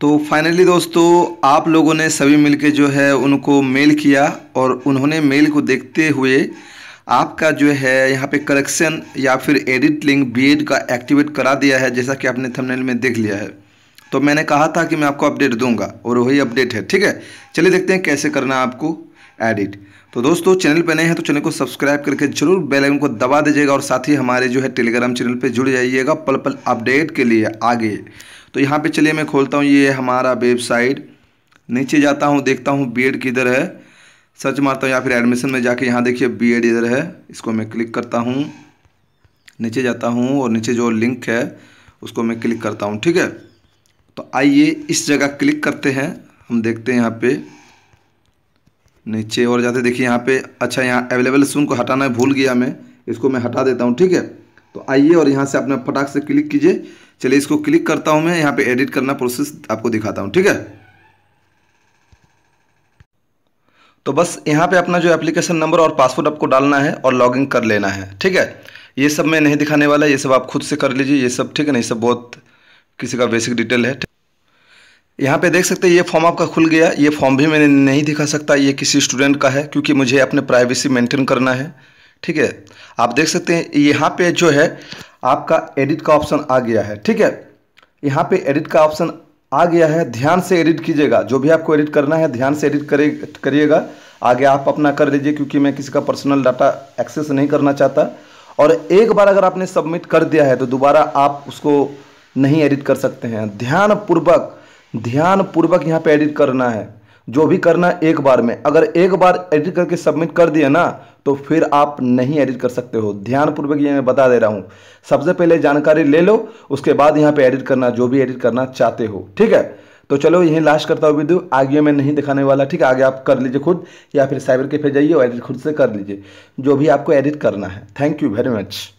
तो फाइनली दोस्तों आप लोगों ने सभी मिलके जो है उनको मेल किया और उन्होंने मेल को देखते हुए आपका जो है यहाँ पे करेक्शन या फिर एडिट लिंक बीएड का एक्टिवेट करा दिया है जैसा कि आपने थंबनेल में देख लिया है तो मैंने कहा था कि मैं आपको अपडेट दूंगा और वही अपडेट है ठीक है चलिए देखते हैं कैसे करना है आपको एडिट तो दोस्तों चैनल पर नए हैं तो चैनल को सब्सक्राइब करके जरूर बेल आइकन को दबा दीजिएगा और साथ ही हमारे जो है टेलीग्राम चैनल पर जुड़ जाइएगा पल पल अपडेट के लिए आगे तो यहाँ पे चलिए मैं खोलता हूँ ये हमारा वेबसाइट नीचे जाता हूँ देखता हूँ बी किधर है सर्च मारता हूँ या फिर एडमिशन में जाके यहाँ देखिए बी इधर है इसको मैं क्लिक करता हूँ नीचे जाता हूँ और नीचे जो लिंक है उसको मैं क्लिक करता हूँ ठीक है तो आइए इस जगह क्लिक करते हैं हम देखते हैं यहाँ पे नीचे और जाते देखिए यहाँ पे अच्छा यहाँ अवेलेबल सुन को हटाना भूल गया मैं इसको मैं हटा देता हूँ ठीक है तो आइए और यहाँ से अपने फटाक से क्लिक कीजिए चलिए इसको क्लिक करता हूँ मैं यहाँ पे एडिट करना प्रोसेस आपको दिखाता हूँ ठीक है तो बस यहाँ पे अपना जो एप्लीकेशन नंबर और पासवर्ड आपको डालना है और लॉगिन कर लेना है ठीक है ये सब मैं नहीं दिखाने वाला ये सब आप खुद से कर लीजिए ये सब ठीक है ना ये सब बहुत किसी का बेसिक डिटेल है यहाँ पे देख सकते हैं ये फॉर्म आपका खुल गया ये फॉर्म भी मैंने नहीं दिखा सकता ये किसी स्टूडेंट का है क्योंकि मुझे अपने प्राइवेसी मेंटेन करना है ठीक है आप देख सकते हैं यहाँ पे जो है आपका एडिट का ऑप्शन आ गया है ठीक है यहाँ पे एडिट का ऑप्शन आ गया है ध्यान से एडिट कीजिएगा जो भी आपको एडिट करना है ध्यान से एडिट करे करिएगा आगे आप अपना कर लीजिए क्योंकि मैं किसी का पर्सनल डाटा एक्सेस नहीं करना चाहता और एक बार अगर आपने सबमिट कर दिया है तो दोबारा आप उसको नहीं एडिट कर सकते हैं ध्यानपूर्वक ध्यान पूर्वक यहाँ पे एडिट करना है जो भी करना है एक बार में अगर एक बार एडिट करके सबमिट कर दिया ना तो फिर आप नहीं एडिट कर सकते हो ध्यानपूर्वक ये मैं बता दे रहा हूँ सबसे पहले जानकारी ले लो उसके बाद यहाँ पे एडिट करना जो भी एडिट करना चाहते हो ठीक है तो चलो यहीं लास्ट करता हूँ वीडियो आगे मैं नहीं दिखाने वाला ठीक है आगे आप कर लीजिए खुद या फिर साइबर कैफे जाइए और एडिट खुद से कर लीजिए जो भी आपको एडिट करना है थैंक यू वेरी मच